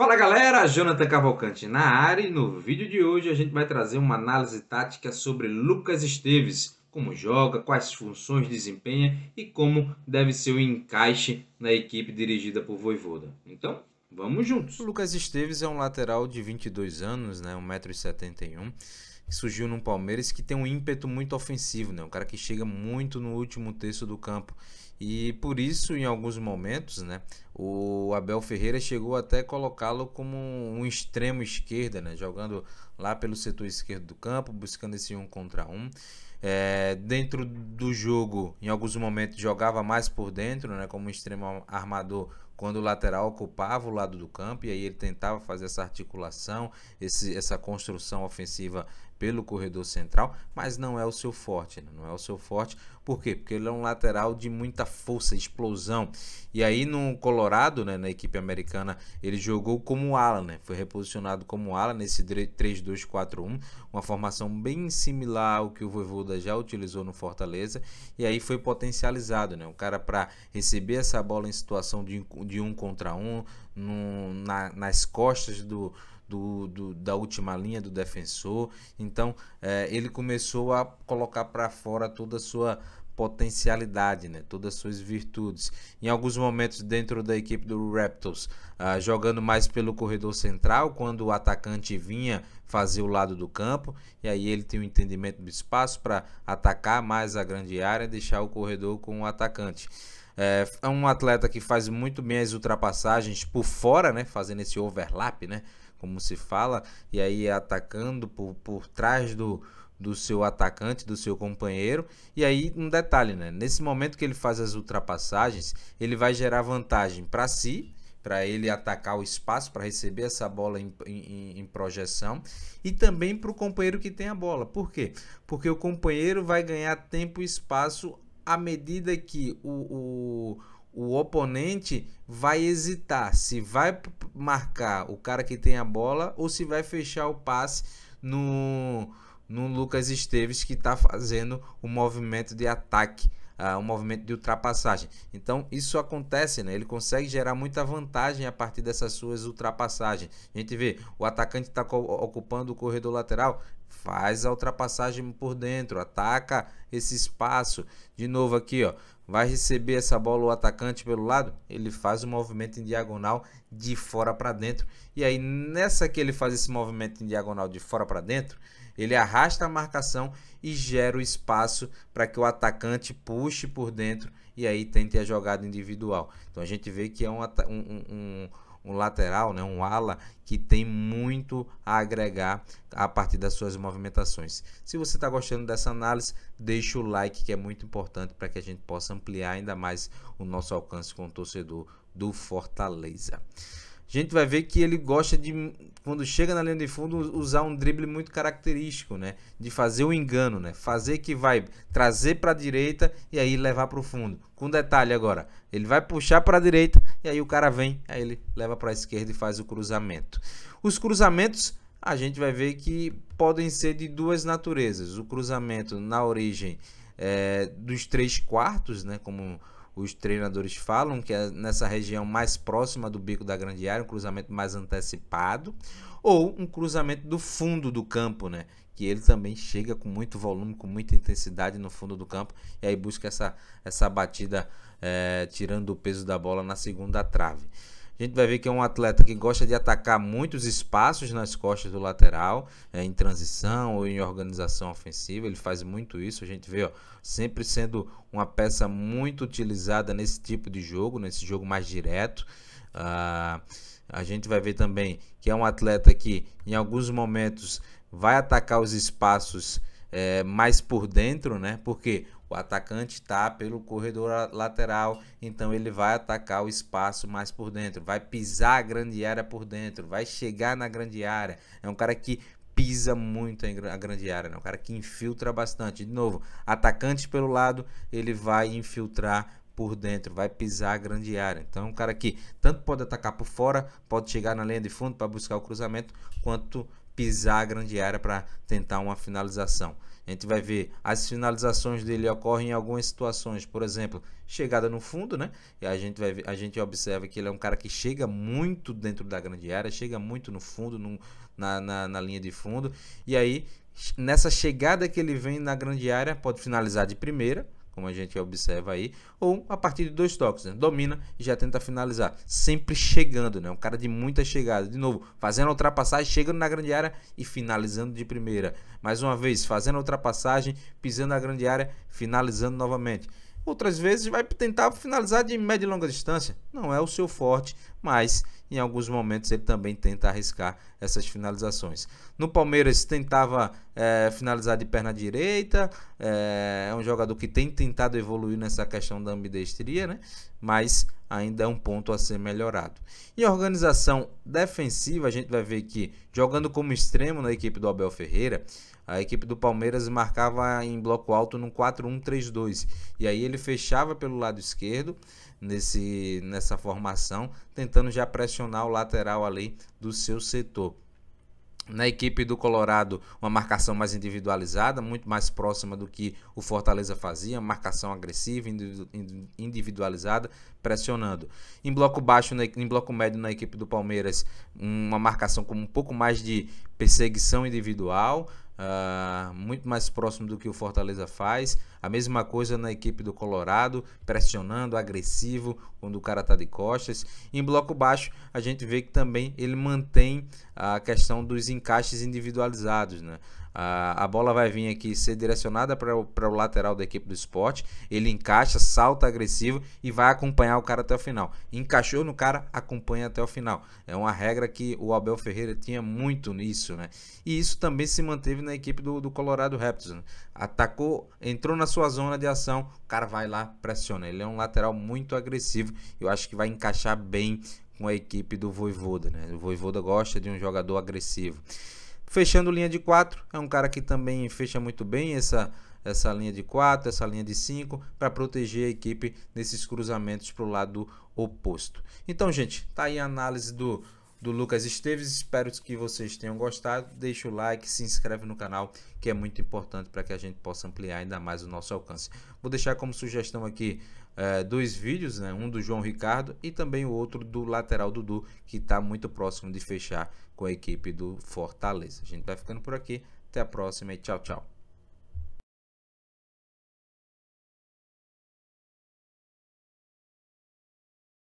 Fala galera, Jonathan Cavalcante na área e no vídeo de hoje a gente vai trazer uma análise tática sobre Lucas Esteves, como joga, quais funções desempenha e como deve ser o encaixe na equipe dirigida por Voivoda. Então, vamos juntos. O Lucas Esteves é um lateral de 22 anos, né, 1,71m, que surgiu no Palmeiras, que tem um ímpeto muito ofensivo, né? Um cara que chega muito no último terço do campo. E por isso, em alguns momentos, né, o Abel Ferreira chegou até colocá-lo como um extremo esquerda, né, jogando lá pelo setor esquerdo do campo, buscando esse um contra um. É, dentro do jogo, em alguns momentos, jogava mais por dentro, né, como um extremo armador, quando o lateral ocupava o lado do campo, e aí ele tentava fazer essa articulação, esse, essa construção ofensiva pelo corredor central, mas não é o seu forte, né? não é o seu forte. Por quê? Porque ele é um lateral de muita força, explosão. E aí no Colorado, né, na equipe americana, ele jogou como ala, né? Foi reposicionado como ala nesse 3-2-4-1, uma formação bem similar ao que o Voivoda já utilizou no Fortaleza, e aí foi potencializado, né? O cara para receber essa bola em situação de, de um contra um, no, na, nas costas do do, do, da última linha do defensor. Então é, ele começou a colocar para fora toda a sua potencialidade, né? todas as suas virtudes. Em alguns momentos dentro da equipe do Raptors, uh, jogando mais pelo corredor central, quando o atacante vinha fazer o lado do campo, e aí ele tem o um entendimento do espaço para atacar mais a grande área, deixar o corredor com o atacante. É, é um atleta que faz muito bem as ultrapassagens por fora, né? fazendo esse overlap, né? como se fala, e aí é atacando por, por trás do, do seu atacante, do seu companheiro. E aí, um detalhe, né? Nesse momento que ele faz as ultrapassagens, ele vai gerar vantagem para si, para ele atacar o espaço, para receber essa bola em, em, em projeção, e também para o companheiro que tem a bola. Por quê? Porque o companheiro vai ganhar tempo e espaço à medida que o, o o oponente vai hesitar se vai marcar o cara que tem a bola ou se vai fechar o passe no, no Lucas Esteves que está fazendo o movimento de ataque, uh, o movimento de ultrapassagem. Então isso acontece, né? Ele consegue gerar muita vantagem a partir dessas suas ultrapassagens. A gente vê o atacante está ocupando o corredor lateral, Faz a ultrapassagem por dentro, ataca esse espaço. De novo aqui, ó, vai receber essa bola o atacante pelo lado, ele faz o um movimento em diagonal de fora para dentro. E aí nessa que ele faz esse movimento em diagonal de fora para dentro, ele arrasta a marcação e gera o espaço para que o atacante puxe por dentro e aí tente a jogada individual. Então a gente vê que é um, um, um um lateral, né, um ala que tem muito a agregar a partir das suas movimentações. Se você está gostando dessa análise, deixa o like que é muito importante para que a gente possa ampliar ainda mais o nosso alcance com o torcedor do Fortaleza a gente vai ver que ele gosta de, quando chega na linha de fundo, usar um drible muito característico, né? De fazer o engano, né? Fazer que vai trazer para a direita e aí levar para o fundo. Com detalhe agora, ele vai puxar para a direita e aí o cara vem, aí ele leva para a esquerda e faz o cruzamento. Os cruzamentos a gente vai ver que podem ser de duas naturezas. O cruzamento na origem é, dos três quartos, né? Como os treinadores falam que é nessa região mais próxima do bico da grande área, um cruzamento mais antecipado, ou um cruzamento do fundo do campo, né? Que ele também chega com muito volume, com muita intensidade no fundo do campo, e aí busca essa, essa batida é, tirando o peso da bola na segunda trave. A gente vai ver que é um atleta que gosta de atacar muitos espaços nas costas do lateral, é, em transição ou em organização ofensiva. Ele faz muito isso. A gente vê ó, sempre sendo uma peça muito utilizada nesse tipo de jogo, nesse jogo mais direto. Uh, a gente vai ver também que é um atleta que, em alguns momentos, vai atacar os espaços é, mais por dentro, né? Porque o atacante está pelo corredor lateral, então ele vai atacar o espaço mais por dentro, vai pisar a grande área por dentro, vai chegar na grande área. É um cara que pisa muito a grande área, né? é um cara que infiltra bastante. De novo, atacante pelo lado, ele vai infiltrar por dentro, vai pisar a grande área. Então, é um cara que tanto pode atacar por fora, pode chegar na linha de fundo para buscar o cruzamento, quanto pisar a grande área para tentar uma finalização. A gente vai ver as finalizações dele ocorrem em algumas situações, por exemplo, chegada no fundo, né? E a gente vai ver, a gente observa que ele é um cara que chega muito dentro da grande área, chega muito no fundo, no, na, na, na linha de fundo, e aí nessa chegada que ele vem na grande área pode finalizar de primeira como a gente observa aí, ou a partir de dois toques, né? domina e já tenta finalizar, sempre chegando, né? Um cara de muita chegada, de novo, fazendo a ultrapassagem, chegando na grande área e finalizando de primeira. Mais uma vez, fazendo a ultrapassagem, pisando na grande área, finalizando novamente. Outras vezes vai tentar finalizar de média e longa distância, não é o seu forte, mas em alguns momentos ele também tenta arriscar essas finalizações. No Palmeiras tentava é, finalizar de perna direita, é, é, um jogador que tem tentado evoluir nessa questão da ambidestria, né? mas ainda é um ponto a ser melhorado. Em organização defensiva, a gente vai ver que jogando como extremo na equipe do Abel Ferreira, a equipe do Palmeiras marcava em bloco alto no 4-1-3-2. E aí ele fechava pelo lado esquerdo, nesse, nessa formação, tentando já pressionar o lateral ali do seu setor. Na equipe do Colorado, uma marcação mais individualizada, muito mais próxima do que o Fortaleza fazia, marcação agressiva, individualizada, pressionando. Em bloco baixo, em bloco médio na equipe do Palmeiras, uma marcação com um pouco mais de perseguição individual, Uh, muito mais próximo do que o Fortaleza faz. A mesma coisa na equipe do Colorado, pressionando, agressivo, quando o cara está de costas. Em bloco baixo, a gente vê que também ele mantém a questão dos encaixes individualizados, né? A, a bola vai vir aqui ser direcionada para o lateral da equipe do esporte. Ele encaixa, salta agressivo e vai acompanhar o cara até o final. Encaixou no cara, acompanha até o final. É uma regra que o Abel Ferreira tinha muito nisso, né? E isso também se manteve na equipe do, do Colorado Raptors. Né? Atacou, entrou na sua zona de ação, o cara vai lá, pressiona. Ele é um lateral muito agressivo. Eu acho que vai encaixar bem com a equipe do Voivoda, né? O Voivoda gosta de um jogador agressivo. Fechando linha de 4, é um cara que também fecha muito bem essa, essa linha de 4, essa linha de 5, para proteger a equipe nesses cruzamentos para o lado oposto. Então, gente, tá aí a análise do, do Lucas Esteves. Espero que vocês tenham gostado. Deixa o like, se inscreve no canal, que é muito importante para que a gente possa ampliar ainda mais o nosso alcance. Vou deixar como sugestão aqui é, dois vídeos, né? um do João Ricardo e também o outro do lateral Dudu, que está muito próximo de fechar com a equipe do Fortaleza. A gente vai ficando por aqui, até a próxima e tchau, tchau.